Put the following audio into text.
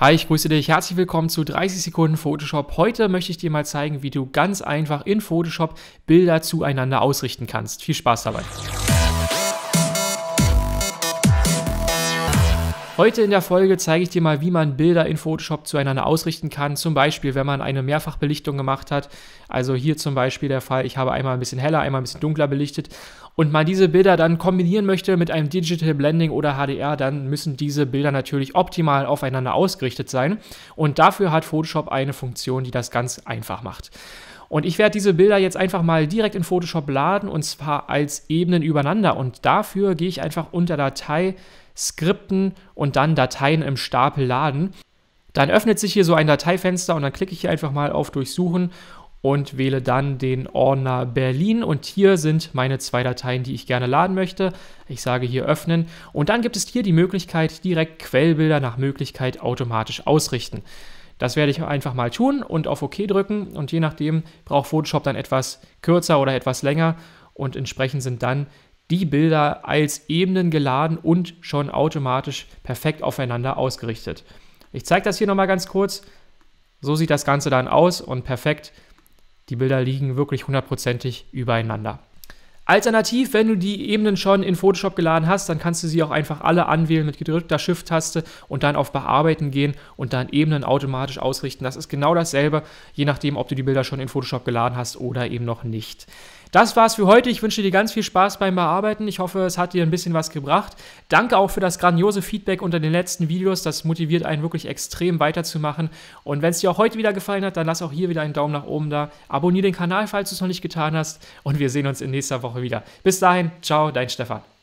Hi, ich grüße dich. Herzlich willkommen zu 30 Sekunden Photoshop. Heute möchte ich dir mal zeigen, wie du ganz einfach in Photoshop Bilder zueinander ausrichten kannst. Viel Spaß dabei. Heute in der Folge zeige ich dir mal, wie man Bilder in Photoshop zueinander ausrichten kann. Zum Beispiel, wenn man eine Mehrfachbelichtung gemacht hat. Also hier zum Beispiel der Fall, ich habe einmal ein bisschen heller, einmal ein bisschen dunkler belichtet und man diese Bilder dann kombinieren möchte mit einem Digital Blending oder HDR, dann müssen diese Bilder natürlich optimal aufeinander ausgerichtet sein. Und dafür hat Photoshop eine Funktion, die das ganz einfach macht. Und ich werde diese Bilder jetzt einfach mal direkt in Photoshop laden und zwar als Ebenen übereinander. Und dafür gehe ich einfach unter Datei, Skripten und dann Dateien im Stapel laden. Dann öffnet sich hier so ein Dateifenster und dann klicke ich hier einfach mal auf Durchsuchen und wähle dann den Ordner Berlin und hier sind meine zwei Dateien, die ich gerne laden möchte. Ich sage hier öffnen und dann gibt es hier die Möglichkeit, direkt Quellbilder nach Möglichkeit automatisch ausrichten. Das werde ich einfach mal tun und auf OK drücken und je nachdem braucht Photoshop dann etwas kürzer oder etwas länger und entsprechend sind dann die Bilder als Ebenen geladen und schon automatisch perfekt aufeinander ausgerichtet. Ich zeige das hier nochmal ganz kurz. So sieht das Ganze dann aus und perfekt. Die Bilder liegen wirklich hundertprozentig übereinander. Alternativ, wenn du die Ebenen schon in Photoshop geladen hast, dann kannst du sie auch einfach alle anwählen mit gedrückter Shift-Taste und dann auf Bearbeiten gehen und dann Ebenen automatisch ausrichten. Das ist genau dasselbe, je nachdem, ob du die Bilder schon in Photoshop geladen hast oder eben noch nicht. Das war's für heute. Ich wünsche dir ganz viel Spaß beim Bearbeiten. Ich hoffe, es hat dir ein bisschen was gebracht. Danke auch für das grandiose Feedback unter den letzten Videos. Das motiviert einen wirklich extrem weiterzumachen. Und wenn es dir auch heute wieder gefallen hat, dann lass auch hier wieder einen Daumen nach oben da. Abonnier den Kanal, falls du es noch nicht getan hast. Und wir sehen uns in nächster Woche Woche wieder. Bis dahin, ciao, dein Stefan.